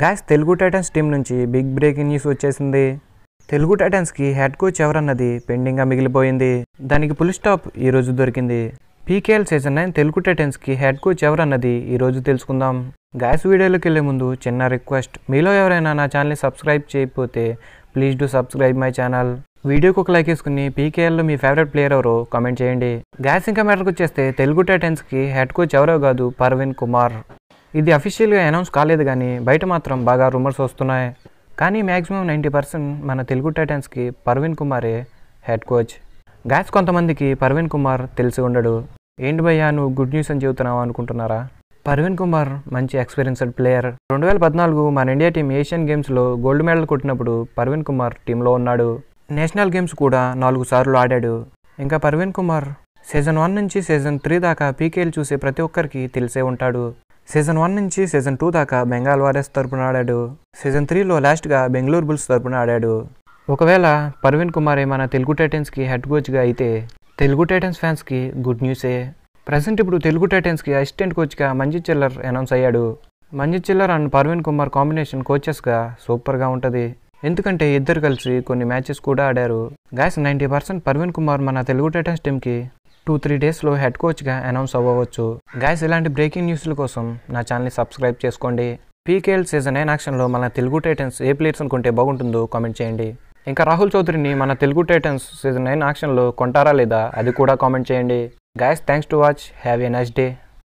guys Telugu Titans team నుంచి big breaking news వచ్చేసింది తెలుగు టైటన్స్కి హెడ్ కోచ్ ఎవరన్నది పెండింగ్గా మిగిలిపోయింది దానికి ఫుల్ స్టాప్ ఈరోజు దొరికింది పీకేఎల్ సీజన్ నైన్ తెలుగు టైటన్స్కి హెడ్ కోచ్ ఎవరన్నది ఈరోజు తెలుసుకుందాం గాయస్ వీడియోలోకి వెళ్ళే ముందు చిన్న రిక్వెస్ట్ మీలో ఎవరైనా నా ఛానల్ని సబ్స్క్రైబ్ చేయకపోతే please do subscribe my channel వీడియోకి ఒక లైక్ వేసుకుని పీకేఎల్లో మీ ఫేవరెట్ ప్లేయర్ ఎవరో కామెంట్ చేయండి గ్యాస్ ఇంకా మ్యాటర్కి వచ్చేస్తే తెలుగు టైటన్స్కి హెడ్ కోచ్ ఎవరో కాదు పర్వీన్ కుమార్ ఇది అఫీషియల్గా అనౌన్స్ కాలేదు కానీ బయట మాత్రం బాగా రూమర్స్ వస్తున్నాయి కానీ మ్యాక్సిమం నైంటీ పర్సెంట్ మన తెలుగు టైటన్స్కి పర్వీన్ కుమారే హెడ్ కోచ్ గ్యాస్ కొంతమందికి పర్వీన్ కుమార్ తెలిసి ఉండడు ఏంటి భయ్యా నువ్వు గుడ్ న్యూస్ అని చెబుతున్నావు అనుకుంటున్నారా పర్వీన్ కుమార్ మంచి ఎక్స్పీరియన్స్డ్ ప్లేయర్ రెండు వేల పద్నాలుగు మన ఇండియా టీం ఏషియన్ గేమ్స్లో గోల్డ్ మెడల్ కొట్టినప్పుడు పర్వీన్ కుమార్ టీంలో ఉన్నాడు నేషనల్ గేమ్స్ కూడా నాలుగు సార్లు ఆడాడు ఇంకా పర్వీన్ కుమార్ సీజన్ వన్ నుంచి సీజన్ త్రీ దాకా పీకేలు చూసే ప్రతి ఒక్కరికి తెలిసే ఉంటాడు సీజన్ వన్ నుంచి సీజన్ టూ దాకా బెంగాల్ వారియర్స్ తరపున ఆడాడు సీజన్ త్రీలో లాస్ట్గా బెంగళూరు బుల్స్ తరపున ఆడాడు ఒకవేళ పర్వీణ్ కుమార్ మన తెలుగు టైటన్స్కి హెడ్ కోచ్గా అయితే తెలుగు టైటన్స్ ఫ్యాన్స్కి గుడ్ న్యూసే ప్రజెంట్ ఇప్పుడు తెలుగు టైటన్స్కి అసిస్టెంట్ కోచ్గా మంజిత్ చిల్లర్ అనౌన్స్ అయ్యాడు మంజిత్ చిల్లర్ అండ్ పర్వీణ్ కుమార్ కాంబినేషన్ కోచెస్గా సూపర్గా ఉంటుంది ఎందుకంటే ఇద్దరు కలిసి కొన్ని మ్యాచెస్ కూడా ఆడారు guys ninety percent Parveen Kumar మన తెలుగు టైటన్స్ టీమ్కి టూ త్రీ డేస్లో హెడ్ కోచ్గా అనౌన్స్ అవ్వవచ్చు గాయస్ ఇలాంటి బ్రేకింగ్ న్యూస్ల కోసం నా ఛానల్ని సబ్స్క్రైబ్ చేసుకోండి పీకేఎల్ సీజన్ నైన్ యాక్షన్లో మన తెలుగు టైటన్స్ ఏ ప్లేయర్స్ అనుకుంటే బాగుంటుందో కామెంట్ చేయండి ఇంకా రాహుల్ చౌదరిని మన తెలుగు టైటన్స్ సీజన్ నైన్ యాక్షన్లో కొంటారా లేదా అది కూడా కామెంట్ చేయండి guys thanks to watch have a nice day